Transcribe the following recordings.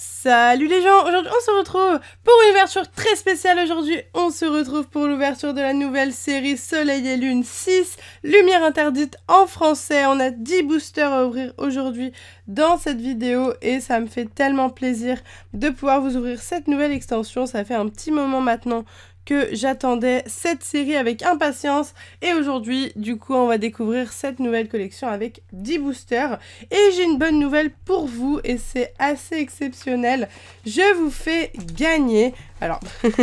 Salut les gens, aujourd'hui on se retrouve pour une ouverture très spéciale. Aujourd'hui on se retrouve pour l'ouverture de la nouvelle série Soleil et Lune 6, Lumière interdite en français. On a 10 boosters à ouvrir aujourd'hui dans cette vidéo et ça me fait tellement plaisir de pouvoir vous ouvrir cette nouvelle extension. Ça fait un petit moment maintenant que j'attendais cette série avec impatience et aujourd'hui du coup on va découvrir cette nouvelle collection avec 10 boosters et j'ai une bonne nouvelle pour vous et c'est assez exceptionnel, je vous fais gagner alors,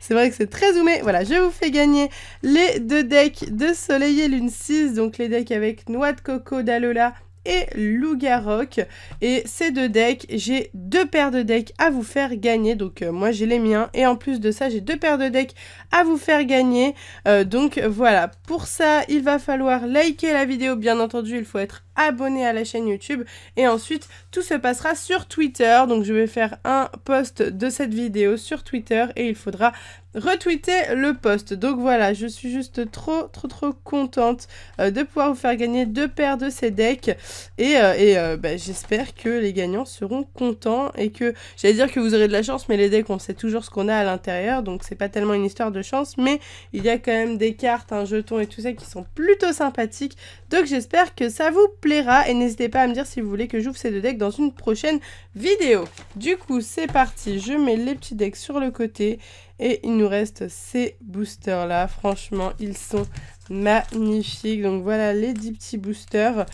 c'est vrai que c'est très zoomé. Voilà, je vous fais gagner les deux decks de Soleil et Lune 6. Donc, les decks avec Noix de Coco, Dalola, et Lougarok. Et ces deux decks, j'ai deux paires de decks à vous faire gagner. Donc euh, moi j'ai les miens et en plus de ça j'ai deux paires de decks à vous faire gagner. Euh, donc voilà, pour ça il va falloir liker la vidéo bien entendu, il faut être abonné à la chaîne YouTube et ensuite tout se passera sur Twitter. Donc je vais faire un post de cette vidéo sur Twitter et il faudra retweeter le post. Donc voilà, je suis juste trop, trop, trop contente euh, de pouvoir vous faire gagner deux paires de ces decks. Et, euh, euh, bah, j'espère que les gagnants seront contents et que, j'allais dire que vous aurez de la chance, mais les decks, on sait toujours ce qu'on a à l'intérieur, donc c'est pas tellement une histoire de chance, mais il y a quand même des cartes, un jeton et tout ça qui sont plutôt sympathiques. Donc j'espère que ça vous plaira et n'hésitez pas à me dire si vous voulez que j'ouvre ces deux decks dans une prochaine vidéo. Du coup, c'est parti, je mets les petits decks sur le côté et il nous reste ces boosters là. Franchement, ils sont magnifiques. Donc voilà les 10 petits boosters.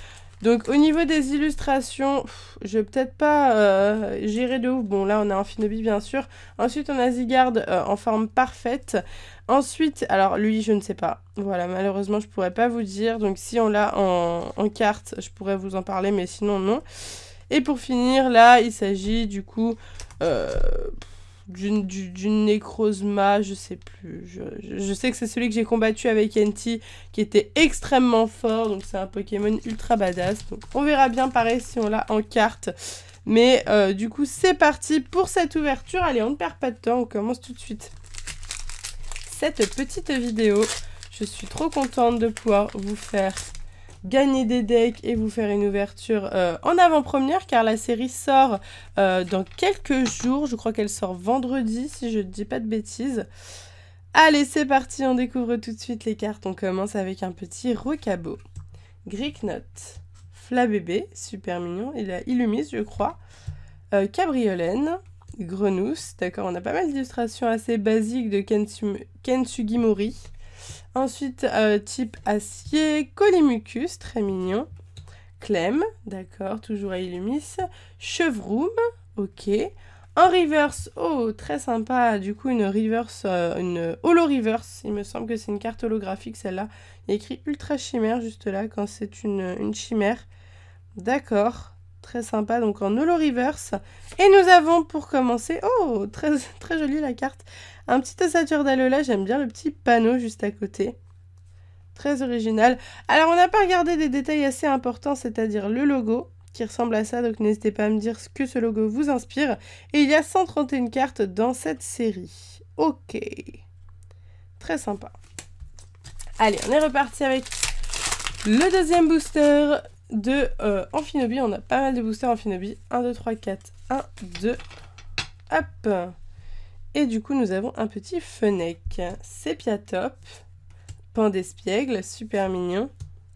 Donc au niveau des illustrations, je vais peut-être pas euh, gérer de ouf. Bon là on a un Finobi bien sûr. Ensuite on a Zigard euh, en forme parfaite. Ensuite, alors lui je ne sais pas. Voilà malheureusement je pourrais pas vous dire. Donc si on l'a en, carte, je pourrais vous en parler mais sinon non. Et pour finir là il s'agit du coup... Euh, d'une d'une nécrosma, je sais plus. Je, sais que c'est celui que j'ai combattu avec Enti, qui était extrêmement fort. Donc c'est un Pokémon ultra badass. Donc on verra bien pareil si on l'a en carte. Mais euh, du coup, c'est parti pour cette ouverture. Allez, on ne perd pas de temps, on commence tout de suite cette petite vidéo. Je suis trop contente de pouvoir vous faire gagner des decks et vous faire une ouverture euh, en avant-première car la série sort euh, dans quelques jours. Je crois qu'elle sort vendredi si je ne dis pas de bêtises. Allez, c'est parti, on découvre tout de suite les cartes. On commence avec un petit Greek Note, Flabébé, super mignon. Il a Illumis je crois. Euh, Cabriolène, Grenousse, d'accord, on a pas mal d'illustrations assez basiques de Kensugimori. Ensuite, euh, type acier, Colimucus, très mignon. Clem, d'accord, toujours à Illumis. Chevroom, ok. En reverse, oh, très sympa. Du coup, une reverse, euh, une holo reverse. Il me semble que c'est une carte holographique, celle-là. Il y a écrit Ultra Chimère juste là, quand c'est une chimère. D'accord, Très sympa, donc en Holo Reverse. Et nous avons pour commencer, oh, très, très jolie la carte, un petit ossature d'Alola, j'aime bien le petit panneau juste à côté. Très original. Alors on n'a pas regardé des détails assez importants, c'est-à-dire le logo qui ressemble à ça, donc n'hésitez pas à me dire ce que ce logo vous inspire. Et il y a 131 cartes dans cette série. Ok. Très sympa. Allez, on est reparti avec le deuxième booster de euh, Amphinobi. On a pas mal de boosters Amphinobi. 1, 2, 3, 4. 1, 2. Hop Et du coup, nous avons un petit Fennec. Top, Pandespiègle. Super mignon.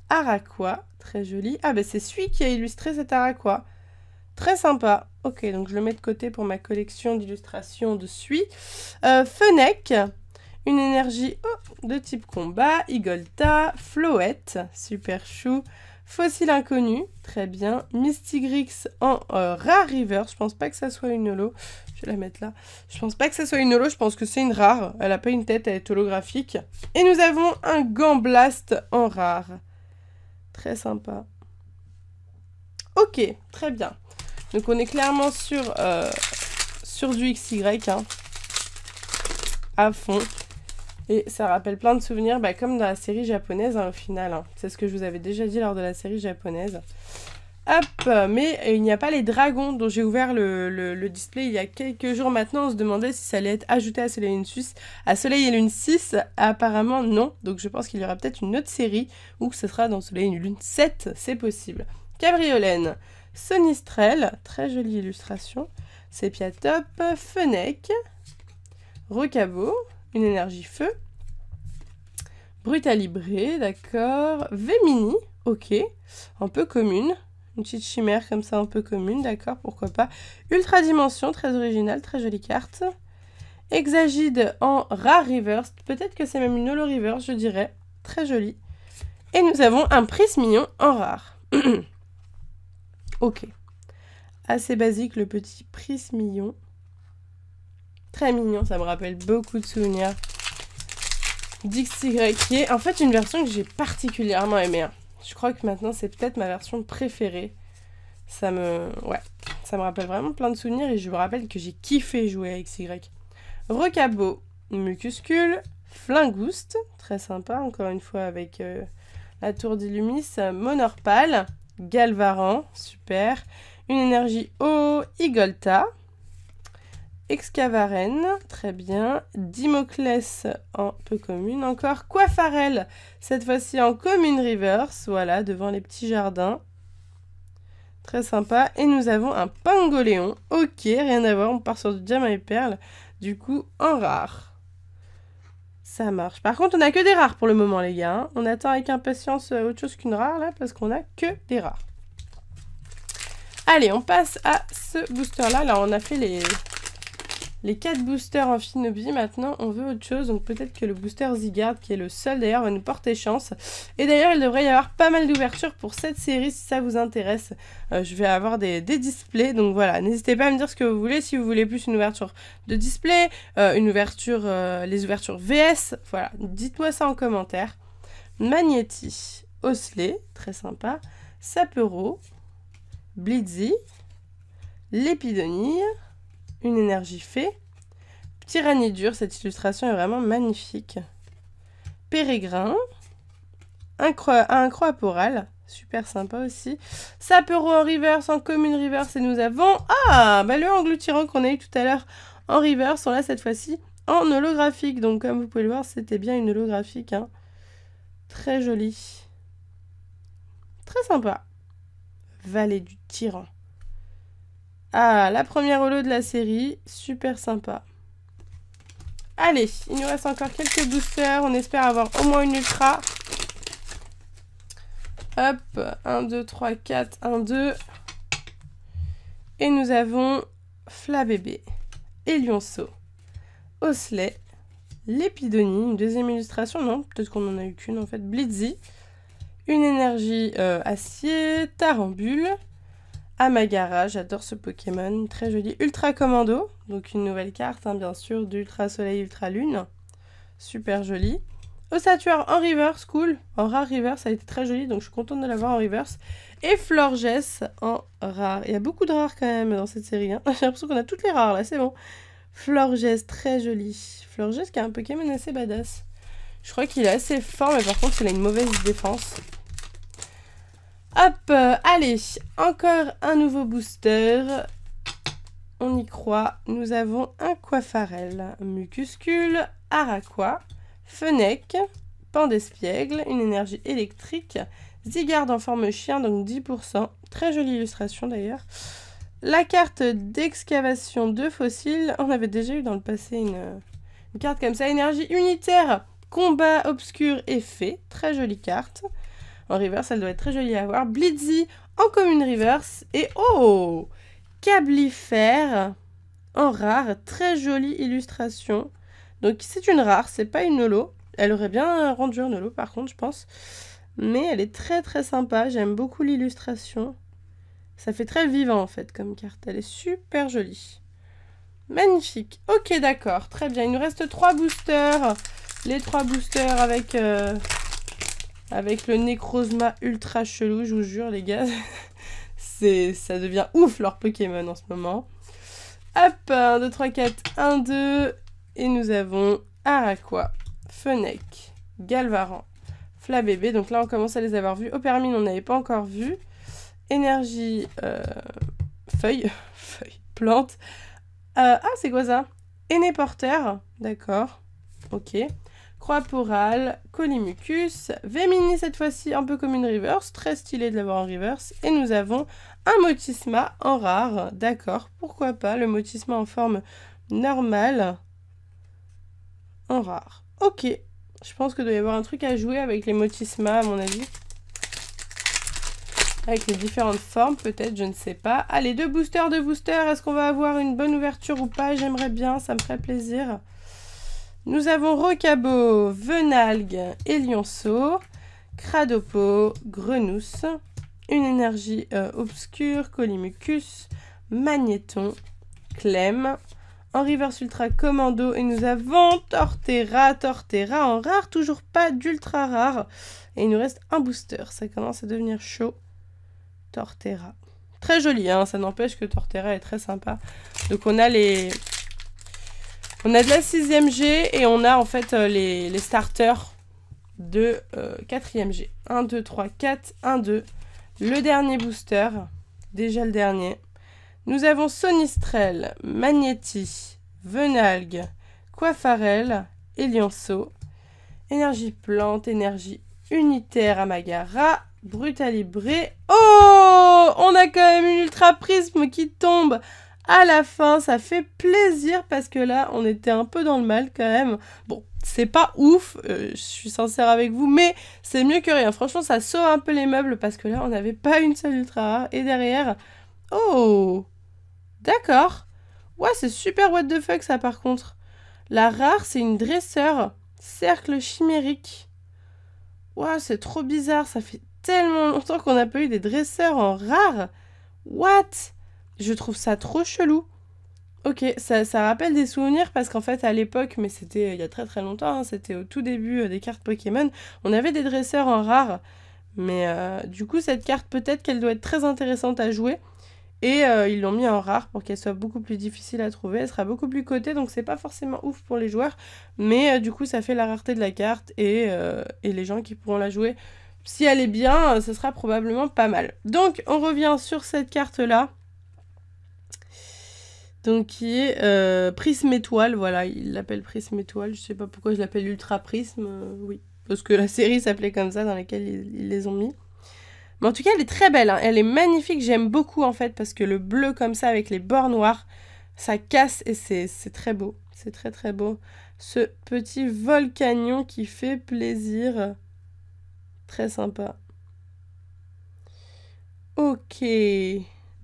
Araqua. Très joli. Ah, ben c'est celui qui a illustré cet Araqua. Très sympa. Ok, donc je le mets de côté pour ma collection d'illustrations de suie. Euh, Fennec une énergie oh, de type combat, Igolta, Floette, super chou, Fossil inconnu, très bien. Mystigrix en euh, rare River, je pense pas que ça soit une holo. Je vais la mettre là. Je pense pas que ça soit une holo, je pense que c'est une rare. Elle a pas une tête, elle est holographique. Et nous avons un Gamblast en rare. Très sympa. Ok, très bien. Donc on est clairement sur, euh, sur du XY, hein, à fond. Et ça rappelle plein de souvenirs, bah, comme dans la série japonaise hein, au final. Hein. C'est ce que je vous avais déjà dit lors de la série japonaise. Hop, mais il n'y a pas les dragons dont j'ai ouvert le, display il y a quelques jours maintenant. On se demandait si ça allait être ajouté à Soleil et Lune 6. À Soleil et 6, apparemment non. Donc je pense qu'il y aura peut-être une autre série ou que ce sera dans Soleil et Lune 7, c'est possible. Cabriolène, Sonistrel, très jolie illustration. Sepia Top, Fennec, une énergie feu. Brutalibré, d'accord. Vemini, ok. Un peu commune. Une petite chimère comme ça, un peu commune, d'accord, pourquoi pas. Ultra Dimension, très originale, très jolie carte. Exagide en Rare Reverse, peut-être que c'est même une Holo Reverse, je dirais. Très jolie. Et nous avons un Prismillon en Rare. ok. Assez basique, le petit Prismillon mignon, ça me rappelle beaucoup de souvenirs. DXY, qui est en fait une version que j'ai particulièrement aimé hein. Je crois que maintenant c'est peut-être ma version préférée. Ça me... Ouais, ça me rappelle vraiment plein de souvenirs et je vous rappelle que j'ai kiffé jouer avec y. Recabo, Mucuscule, Flingouste, très sympa encore une fois avec euh, la tour d'Illumis, Monorpal, Galvaran, super, une énergie O, Igolta, Excavaren, très bien. Dimoclès en peu commune. Encore Coiffarel, cette fois-ci en commune reverse, voilà, devant les petits jardins. Très sympa. Et nous avons un Pangoléon. Ok, rien à voir, on part sur du diamant et perles. Du coup, en rare. Ça marche. Par contre, on n'a que des rares pour le moment, les gars. Hein. On attend avec impatience euh, autre chose qu'une rare, là, parce qu'on n'a que des rares. Allez, on passe à ce booster-là. Là, on a fait les, les 4 boosters en Shinobi, maintenant on veut autre chose, donc peut-être que le booster Zigarde qui est le seul d'ailleurs, va nous porter chance. Et d'ailleurs, il devrait y avoir pas mal d'ouvertures pour cette série si ça vous intéresse. Euh, je vais avoir des, displays, donc voilà, n'hésitez pas à me dire ce que vous voulez, si vous voulez plus une ouverture de display, euh, une ouverture, euh, les ouvertures VS, voilà, dites-moi ça en commentaire. Magnetti, Osley, très sympa, Sapero, Blitzy, Lépidonie une énergie fée. Tyrannie dure, cette illustration est vraiment magnifique. Pérégrin, un croix, un poral, super sympa aussi. Sapero en reverse, en commune reverse, et nous avons... Ah bah Le tyran qu'on a eu tout à l'heure en reverse, on l'a cette fois-ci en holographique. Donc comme vous pouvez le voir, c'était bien une holographique. Hein. Très joli. Très sympa. Vallée du tyran. Ah, la première holo de la série. Super sympa. Allez, il nous reste encore quelques boosters. On espère avoir au moins une ultra. Hop, 1, 2, 3, 4, 1, 2. Et nous avons Flabébé, Elionceau, Osley, Lépidonie, une deuxième illustration, non, peut-être qu'on en a eu qu'une en fait, Blitzy, une énergie euh, acier, Tarambule, ma garage, j'adore ce Pokémon, très joli. Ultra Commando, donc une nouvelle carte, hein, bien sûr, d'Ultra Soleil, Ultra Lune. Super joli. Ossature en reverse, cool. En rare reverse, ça a été très joli, donc je suis contente de l'avoir en reverse. Et Florges en rare. Il y a beaucoup de rares quand même dans cette série. Hein. J'ai l'impression qu'on a toutes les rares là, c'est bon. Florges, très joli. Florges qui a un Pokémon assez badass. Je crois qu'il est assez fort, mais par contre, il a une mauvaise défense. Hop, euh, allez, encore un nouveau booster. On y croit. Nous avons un Coiffarel, Mucuscule, Araqua, Pan d'espiègle. une énergie électrique, Zygarde en forme chien, donc 10%. Très jolie illustration d'ailleurs. La carte d'excavation de fossiles. On avait déjà eu dans le passé une, carte comme ça. Énergie unitaire, combat obscur et Très jolie carte. En reverse, elle doit être très jolie à voir. Blitzy en commune reverse. Et oh Cablifère en rare. Très jolie illustration. Donc c'est une rare, c'est pas une holo. Elle aurait bien rendu un holo par contre, je pense. Mais elle est très très sympa. J'aime beaucoup l'illustration. Ça fait très vivant en fait comme carte. Elle est super jolie. Magnifique. Ok, d'accord. Très bien. Il nous reste trois boosters. Les trois boosters avec... Euh, avec le Necrozma ultra chelou, je vous jure les gars. c'est ça devient ouf leur Pokémon en ce moment. Hop, 1, 2, 3, 4, 1, 2. Et nous avons Araqua, Fennec, Galvaran, Flabébé. Donc là, on commence à les avoir vus. Opermine, on n'avait pas encore vu. Énergie, euh, feuille, feuille, plante. Euh, ah, c'est quoi ça Aîné d'accord. Ok croix porale, colimucus, Vémini cette fois-ci un peu comme une reverse, très stylé de l'avoir en reverse, et nous avons un motisma en rare, d'accord, pourquoi pas, le motisma en forme normale en rare. Ok, je pense que doit y avoir un truc à jouer avec les motismas à mon avis. Avec les différentes formes, peut-être, je ne sais pas. Allez, deux boosters, de boosters. Est-ce qu'on va avoir une bonne ouverture ou pas J'aimerais bien, ça me ferait plaisir. Nous avons Rocabo, Venalgue et Cradopo, Grenousse, une énergie euh, obscure, Colimucus, Magnéton, Clem, en reverse ultra commando et nous avons Torterra, Torterra en rare, toujours pas d'ultra rare. Et il nous reste un booster, ça commence à devenir chaud. Torterra. Très joli, hein, ça n'empêche que Torterra est très sympa. Donc on a les, on a de la 6ème G et on a en fait euh, les, starters de 4ème euh, G. 1, 2, 3, 4, 1, 2. Le dernier booster, déjà le dernier. Nous avons Sonistrel, Magneti, Venalg, Coiffarel, Lionceau. Énergie Plante, Énergie Unitaire, Amagara, Brutalibré. Oh On a quand même une Ultra Prisme qui tombe à la fin, ça fait plaisir parce que là, on était un peu dans le mal quand même. Bon, c'est pas ouf, euh, je suis sincère avec vous, mais c'est mieux que rien. Franchement, ça sauve un peu les meubles parce que là, on n'avait pas une seule ultra rare. Et derrière, oh, d'accord. Ouais, c'est super what the fuck ça par contre. La rare, c'est une dresseur, cercle chimérique. Ouais, c'est trop bizarre, ça fait tellement longtemps qu'on n'a pas eu des dresseurs en rare. What je trouve ça trop chelou. Ok, ça, ça rappelle des souvenirs parce qu'en fait à l'époque, mais c'était euh, il y a très très longtemps, hein, c'était au tout début euh, des cartes Pokémon, on avait des dresseurs en rare. Mais euh, du coup cette carte peut-être qu'elle doit être très intéressante à jouer. Et ils l'ont mis en rare pour qu'elle soit beaucoup plus difficile à trouver. Elle sera beaucoup plus cotée, donc c'est pas forcément ouf pour les joueurs. Mais du coup, ça fait la rareté de la carte et, et, les gens qui pourront la jouer. Si elle est bien, ce sera probablement pas mal. Donc, on revient sur cette carte-là donc qui est euh, Prisme Étoile, voilà, il l'appelle Prisme Étoile, je sais pas pourquoi je l'appelle Ultra Prisme, euh, oui, parce que la série s'appelait comme ça dans laquelle ils, les ont mis. Mais en tout cas, elle est très belle, hein. elle est magnifique, j'aime beaucoup en fait, parce que le bleu comme ça avec les bords noirs, ça casse et c'est très beau, c'est très très beau. Ce petit volcanion qui fait plaisir, très sympa. Ok.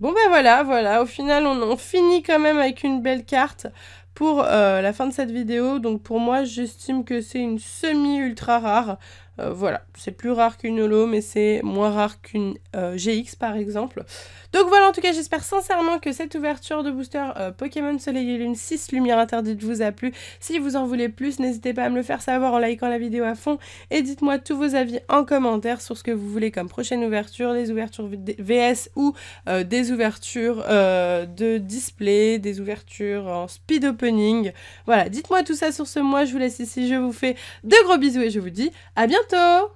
Bon ben voilà, voilà, au final on, finit quand même avec une belle carte pour euh, la fin de cette vidéo. Donc pour moi j'estime que c'est une semi-ultra rare. Euh, voilà, c'est plus rare qu'une holo, mais c'est moins rare qu'une euh, GX par exemple. Donc voilà, en tout cas, j'espère sincèrement que cette ouverture de booster euh, Pokémon Soleil et Lune 6 Lumière Interdite vous a plu. Si vous en voulez plus, n'hésitez pas à me le faire savoir en likant la vidéo à fond et dites-moi tous vos avis en commentaire sur ce que vous voulez comme prochaine ouverture, des ouvertures VS ou des ouvertures de display, des ouvertures en speed opening. Voilà, dites-moi tout ça sur ce mois. Je vous laisse ici, je vous fais de gros bisous et je vous dis à bientôt tout